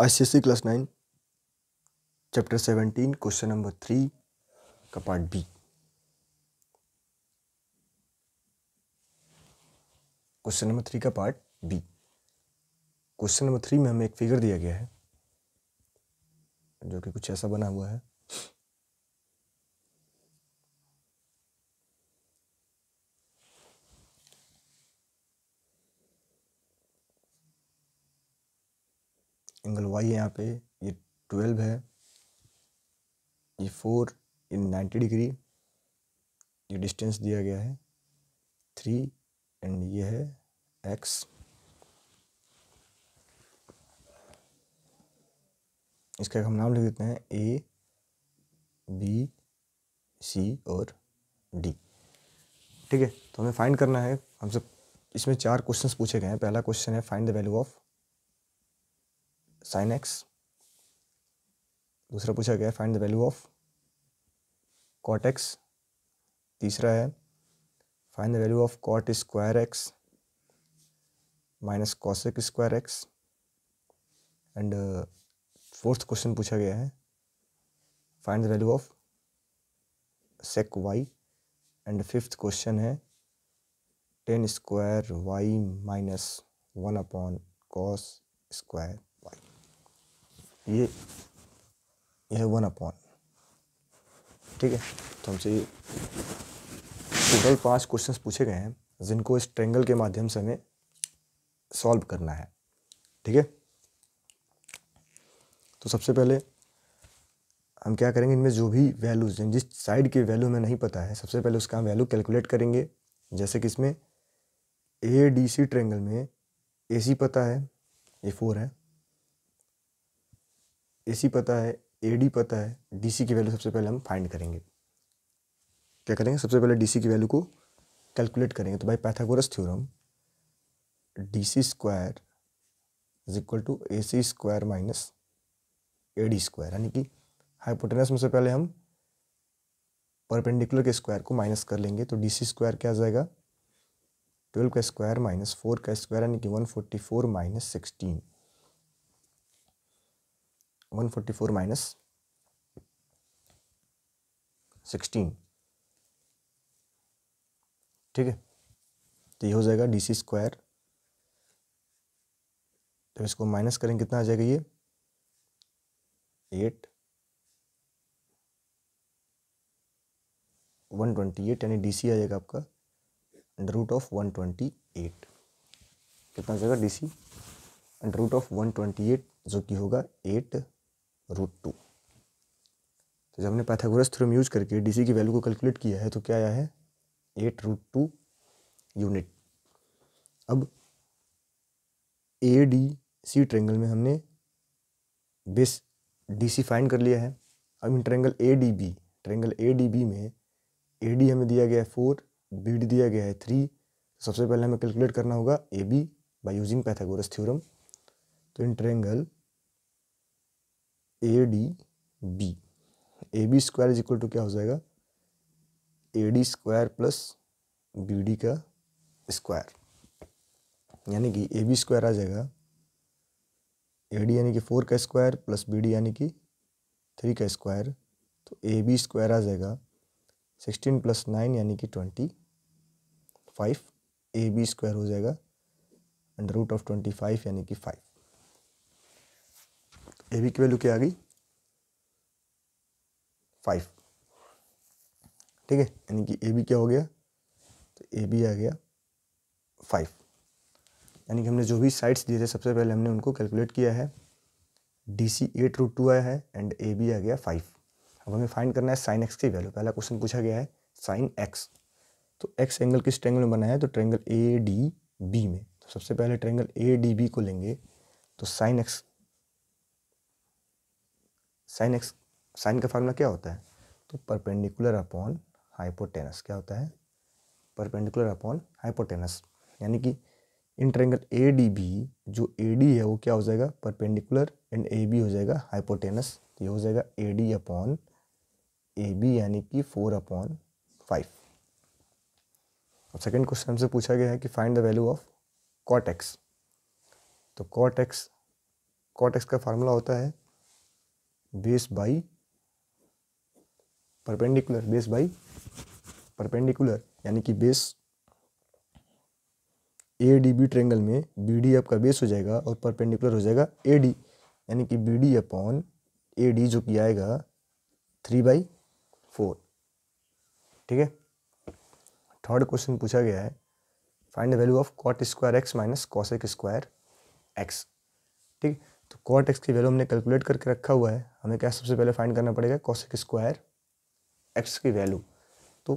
आई class nine chapter seventeen question number three का part B question number three का part B question number three में हमें एक figure दिया गया है जो कि कुछ ऐसा बना हुआ है एंगल वाई है यहाँ पे ये ट्वेल्व है ये फोर ये नाइन्टी डिग्री ये डिस्टेंस दिया गया है थ्री एंड ये है एक्स इसका हम नाम लिख देते हैं ए बी सी और डी ठीक है तो हमें फाइंड करना है हमसे इसमें चार क्वेश्चंस पूछे गए हैं पहला क्वेश्चन है find the value of sine X दूसरा पूछा गया find the value of cot X तीसरा है find the value of cot square X minus cosec square X and fourth question पूछा गया है find the value of sec Y and fifth question है tan square Y minus one upon cos square ये यह one upon ठीक है तो हमसे ये टोटल पांच क्वेश्चंस पूछे गए हैं जिनको इस ट्रेंगल के माध्यम से हमें सॉल्व करना है ठीक है तो सबसे पहले हम क्या करेंगे इनमें जो भी वैल्यूज जिस साइड की वैल्यू हमें नहीं पता है सबसे पहले उसका हम वैल्यू कैलकुलेट करेंगे जैसे कि इसमें ए डी सी ट्रेंगल में ए सी पता है ये फोर है ए पता है ए पता है डी की वैल्यू सबसे पहले हम फाइंड करेंगे क्या करेंगे सबसे पहले डी की वैल्यू को कैलकुलेट करेंगे तो भाई Pythagoras theorem D C square is equal to A C square minus A D square यानी कि हाइपोटेनस में से पहले हम परपेंडिकुलर के स्क्वायर को माइनस कर लेंगे तो डी सी स्क्वायर क्या आ जाएगा ट्वेल्व का स्क्वायर माइनस फोर का स्क्वायर यानी कि one forty four minus sixteen forty four minus sixteen ठीक है तो ये हो जाएगा डी सी स्क्वायर जब इसको माइनस करेंगे कितना आ जाएगा ये एट वन ट्वेंटी एट यानी डी सी आ जाएगा आपका under root of one twenty eight कितना आ जाएगा D C under root of one twenty eight जो कि होगा एट रूट टू तो जब हमने पैथागोरस थ्योरम यूज करके डीसी की वैल्यू को कैलकुलेट किया है तो क्या आया है एट रूट टू यूनिट अब ए डी सी ट्रेंगल में हमने बेस डी सी फाइंड कर लिया है अब in triangle A D B triangle A D B में ए डी हमें दिया गया है फोर बी डी दिया गया है थ्री तो सबसे पहले हमें कैलकुलेट करना होगा A B by using Pythagoras theorem तो in triangle A D B A B square is equal to क्या हो जाएगा A D square plus B D का स्क्वायर यानी कि ए बी स्क्वायर आ जाएगा ए डी यानी कि फोर का स्क्वायर प्लस बी डी यानी कि थ्री का स्क्वायर तो ए बी स्क्वायर आ जाएगा सिक्सटीन प्लस नाइन यानी कि twenty five A B square हो जाएगा under root of twenty five यानी कि फाइव ए बी की वैल्यू क्या आ गई फाइव ठीक है यानी कि ए बी क्या हो गया तो ए बी आ गया फाइव यानी कि हमने जो भी साइड्स दिए थे सबसे पहले हमने उनको कैलकुलेट किया है D C eight root two आया है एंड ए बी आ गया फाइव अब हमें फाइंड करना है साइन एक्स की वैल्यू पहला क्वेश्चन पूछा गया है साइन एक्स तो एक्स एंगल किस ट्रेंगल में बनाया है तो ट्रेंगल ए डी बी में तो सबसे पहले ट्रेंगल ए डी बी को लेंगे तो sine X sine X sine का फार्मूला क्या होता है तो परपेंडिकुलर अपॉन हाइपोटेनस क्या होता है परपेंडिकुलर अपॉन हाइपोटेनस यानी कि इंटरेंगल ए डी बी जो ए डी है वो क्या हो जाएगा परपेंडिकुलर एंड ए बी हो जाएगा हाइपोटेनस ये हो जाएगा A D upon A B यानी कि फोर अपॉन फाइव और सेकेंड क्वेश्चन हमसे पूछा गया है कि find the value of cot X तो कॉट एक्स कॉट एक्स का फार्मूला होता है base by perpendicular base by perpendicular यानी कि base A D B triangle में बी डी आपका बेस हो जाएगा और परपेंडिकुलर हो जाएगा ए डी यानी कि B D upon A D जो कि आएगा थ्री बाई फोर ठीक है थर्ड क्वेश्चन पूछा गया है find the value of cot square X minus cosec square X ठीक है तो कॉट एक्स की वैल्यू हमने कैलकुलेट करके रखा हुआ है हमें क्या सबसे पहले फाइंड करना पड़ेगा कॉसिक स्क्वायर एक्स की वैल्यू तो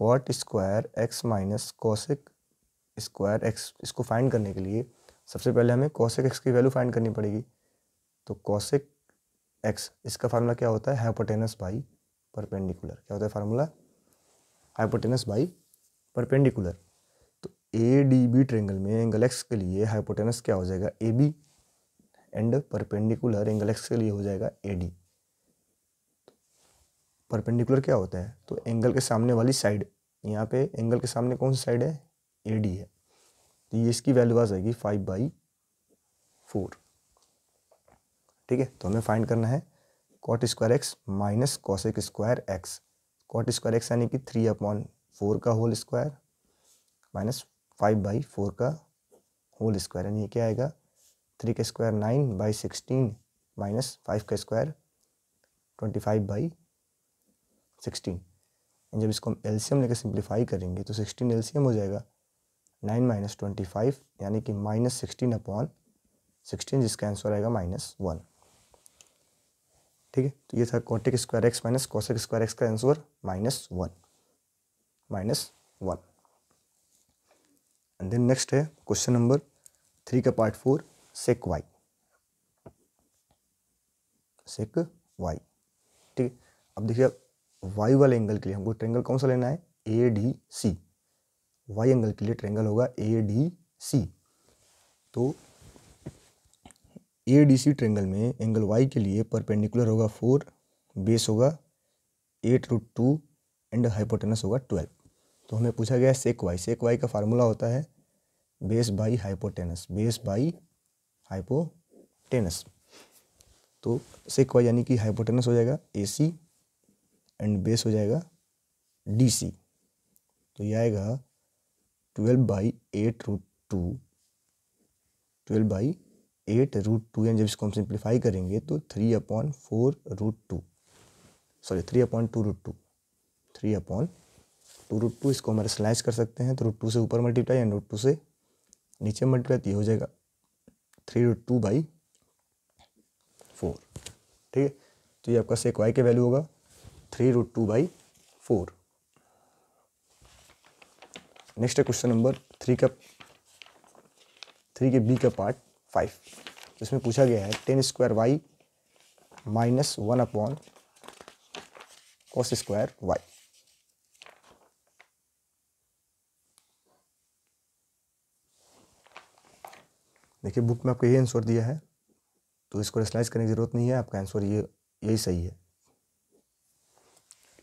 cot square X minus cosec square X इसको फाइंड करने के लिए सबसे पहले हमें कॉशिक एक्स की वैल्यू फाइंड करनी पड़ेगी तो कॉशिक एक्स इसका फार्मूला क्या होता है हाइपोटेनस बाई परपेंडिकुलर क्या होता है फार्मूला हाइपोटेनस बाई परपेंडिकुलर तो ए डी बी ट्रेंगल में एंगल एक्स के लिए हाइपोटेनस क्या हो जाएगा A B and perpendicular angle X के लिए हो जाएगा ए डी परपेंडिकुलर क्या होता है तो एंगल के सामने वाली साइड यहाँ पे एंगल के सामने कौन सी साइड है ए डी है तो ये इसकी वैल्यू आ जाएगी फाइव बाई फोर ठीक है तो हमें फाइंड करना है cot square X minus cosec square X cot square X यानी कि थ्री अपॉन फोर का whole square minus five by four का होल स्क्वायर यानी क्या आएगा थ्री का square nine by sixteen minus five का square twenty five by sixteen जब इसको हम एलसीएम लेकर सिंप्लीफाई करेंगे तो सिक्सटीन एलसीएम हो जाएगा नाइन माइनस ट्वेंटी फाइव यानी कि माइनस सिक्सटीन अपॉन सिक्सटीन जिसका आंसर आएगा माइनस वन ठीक है तो ये था cot square X minus cosec square X का answer minus one minus one and then next है क्वेश्चन नंबर थ्री का part four sec Y sec Y ठीक है अब देखिए वाई वाले एंगल के लिए हमको ट्रेंगल कौन सा लेना है A D C Y angle के लिए ट्रेंगल होगा ए डी सी तो ए डी सी ट्रेंगल में एंगल वाई के लिए परपेंडिकुलर होगा फोर बेस होगा eight root two and hypotenuse होगा ट्वेल्व तो हमें पूछा गया है सेक वाई सेक वाई का फार्मूला होता है base by hypotenuse base by hypotenuse तो सेक वाई यानी कि हाइपोटेनस हो जाएगा ए सी एंड बेस हो जाएगा डी सी तो यह आएगा twelve by eight root two twelve by eight root two यानी जब इसको हम सिंप्लीफाई करेंगे तो three upon four root two sorry three upon two root two three upon two root two इसको हमारे स्लैश कर सकते हैं तो रूट टू से ऊपर मल्टीप्लाई एंड रूट टू से नीचे मल्टीप्लाई तो ये हो जाएगा three root two by four ठीक है तो ये आपका सेक वाई के वैल्यू होगा three root two by four next है क्वेश्चन नंबर थ्री का थ्री के बी का पार्ट फाइव इसमें पूछा गया है tan square Y minus one upon cos square Y देखिए बुक में आपको यही आंसर दिया है तो इसको रेसलाइज करने की ज़रूरत नहीं है आपका आंसर ये यही सही है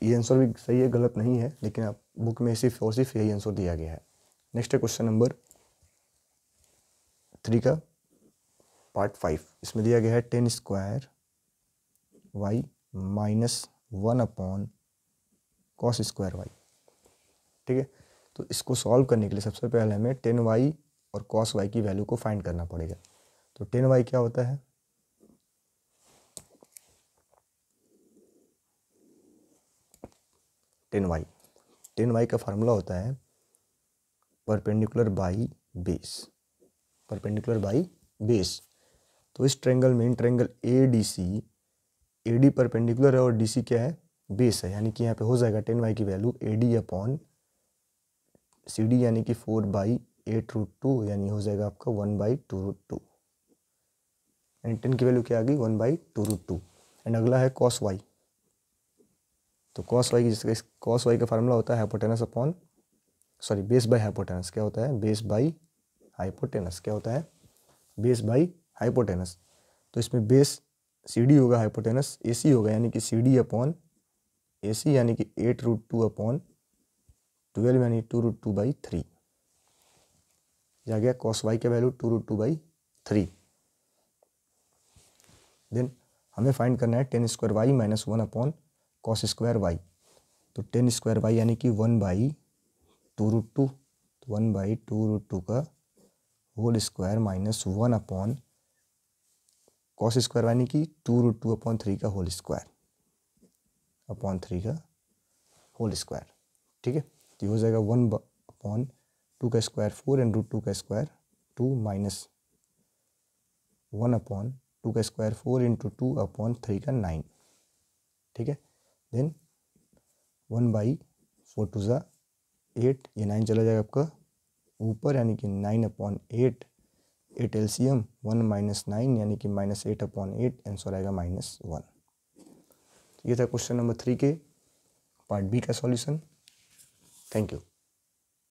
ये आंसर भी सही है गलत नहीं है लेकिन आप बुक में सिर्फ और सिर्फ यही आंसर दिया गया है नेक्स्ट है क्वेश्चन नंबर थ्री का पार्ट फाइव इसमें दिया गया है tan square Y minus one upon cos square Y ठीक है तो इसको सॉल्व करने के लिए सबसे पहले हमें टेन वाई और कॉस वाई की वैल्यू को फाइंड करना पड़ेगा तो टेन वाई क्या होता है टेन वाई टेन वाई का फार्मूला होता है perpendicular by base perpendicular by base तो इस ट्रेंगल में triangle A D C A D perpendicular है और डी सी क्या है बेस है यानी कि यहाँ पे हो जाएगा टेन वाई की value A D upon C D यानी कि four by eight root two यानी हो जाएगा आपका one by two root two and tan की वैल्यू क्या आ गई one by two root two and अगला है कॉस वाई तो कॉस वाई की जिसका कॉस वाई का फार्मूला होता है hypotenuse upon sorry base by hypotenuse क्या होता है बेस बाई हाइपोटेनस क्या होता है बेस बाई हाइपोटेनस तो इसमें बेस सी डी होगा हाइपोटेनस ए सी होगा यानी कि सी डी अपॉन ए सी यानी कि eight root two upon twelve यानी two root two by three आ गया कॉस वाई का value two root two by three then हमें फाइंड करना है tan square Y minus one upon cos square Y तो टेन स्क्वायर वाई यानी कि one by two root two तो one by two root two का whole square minus one upon cos square यानी कि two root two upon three का whole square upon three का whole square ठीक है तो हो जाएगा वन अपॉन टू का square four and root two का square two minus one upon two का square four into two upon three का नाइन ठीक है then one by four two ज़ा एट ये नाइन चला जाएगा आपका ऊपर यानी कि nine upon eight eight L C M one minus nine यानी कि minus eight upon eight answer आएगा माइनस वन ये था क्वेश्चन नंबर थ्री के पार्ट बी का सॉल्यूशन थैंक यू